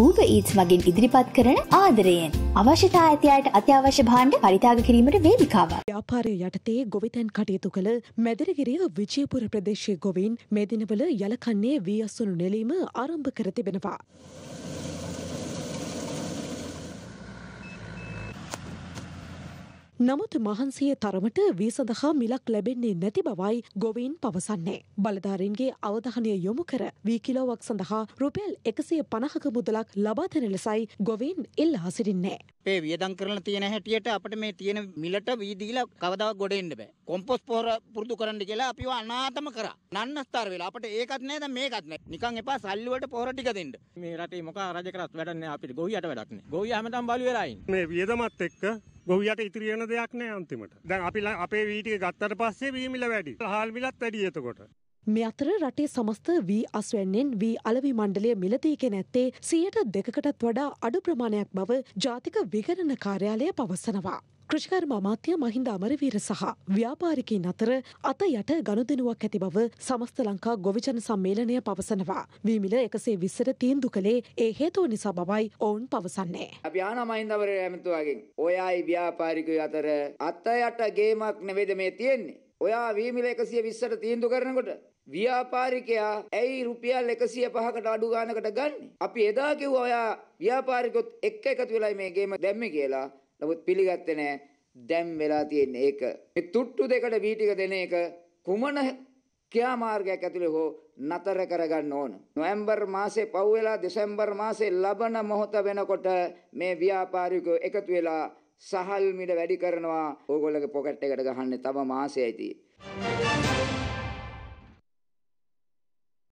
ඌව ඊත් මගින් ඉදිරිපත් කරන ආදරයෙන් අවශ්‍යතා ඇතියට අත්‍යවශ්‍ය භාණ්ඩ පරිතාග කිරීමට වේදිකාව. ්‍යාපාරය යටතේ ගොවිතැන් කටයුතු කළ මැදරගිරිය විජයපුර ප්‍රදේශය ගොවින් මෙදිනවල යලකන්නේ වී අසුණු නෙලීම ආරම්භ කර තිබෙනවා. නමුත් මහන්සිය තරමට වී සඳහා මිලක් ලැබෙන්නේ නැති බවයි ගොවීන් පවසන්නේ. බලධාරීන්ගේ අවධානය යොමු කර වී කිලෝවක් සඳහා රුපියල් එකසිය පණහක මුදලක් ලබාදන ලෙසයි ගොවීන් ඉල්ලා සිටින්නේ. අපේ වියදම් කරන තියෙන හැටියට අපිට මේ තියෙන මිලට වීදීලා කවදාවත් ගොඩ එන්න බෑ. කොම්පොස්ට් පොහොර පුරුදු කරන්න කියලා අපිව අනාතම කරා. නන්නස්තර වෙලා අපිට ඒකත් නෑ දැන් මේකත් නෑ. නිකන් එපා සල්ලි වලට පොහොර ටික දෙන්න. මේ රටේ මොකක් රජ කරත් වැඩක් නෑ අපිට ගොවියට වැඩක් නෑ. ගොවියා හැමදාම බලු වෙලා ඉන්නේ. මේ වියදමත් එක්ක ගොවියට ඉතිරි වෙන දෙයක් නෑ අන්තිමට. දැන් අපි අපේ වී ටික ගත්තට පස්සේ වී මිල වැඩි. හාල් මිලත් වැඩි එතකොට. මේ අතර රටේ සමස්ත වී අස්වැන්නෙන් වී අලවි මණ්ඩලය මිලදීක නැත්තේ සියයට දෙකකටත් වඩා අඩු ප්‍රමාණයක් බව ජාතික විගණන කාර්යාලය පවසනවා. කෘෂිකර්ම අමාත්‍ය මහින්ද අමරවීර සහ ව්‍යාපාරිකයින් අතර අත යට ගනුදෙනුවක් ඇති බව සමස්ත ලංකා ගොවිජන සම්මේලනය පවසනවා. වීමිල එකසේ විස්සර තීන්දු කළේ ඒ හේතුව නිසා බවයි ඔවුන් පවසන්නේ. අපි ආන මහින්දවර ඇමතුවාගෙන් ඔයයි ව්‍යාපාරිකය අතර අත යට ගේමක් නෙවෙද මේ තියෙන්නේ. ඔයා වීමිල එකසිය විස්සට තීන්දු කරනකොට ව්‍යාපාරිකයා ඇයි රුපියල් එකසිය පහකට අඩු ගානකට ගන්න. අපි එදා කිව්වා ඔයා ව්‍යාපාරිකොත් එක්ක එකතු වෙලයි මේ ගේම දැම්මේ කියලා. නමුත් පිළිගත්තේ නෑ දැන් වෙලා තියෙන්නේ ඒක. මේ තුට්ටු දෙකට වී ටික දෙන එක කුමන ක්‍රියා මාර්ගයක් ඇතුලේ හෝ නතර කරගන්න ඕන. නොවැම්බර් මාසේ පව් වෙලා දෙසැම්බර් මාසේ ලබන මොහොත වෙනකොට මේ ව්‍යාපාරිකයෝ එකතු වෙලා සහල් මිල වැඩි කරනවා. ඕගොල්ලෝගේ පොකට් එකට ගහන්නේ තම මාසෙයි තියෙන්නේ.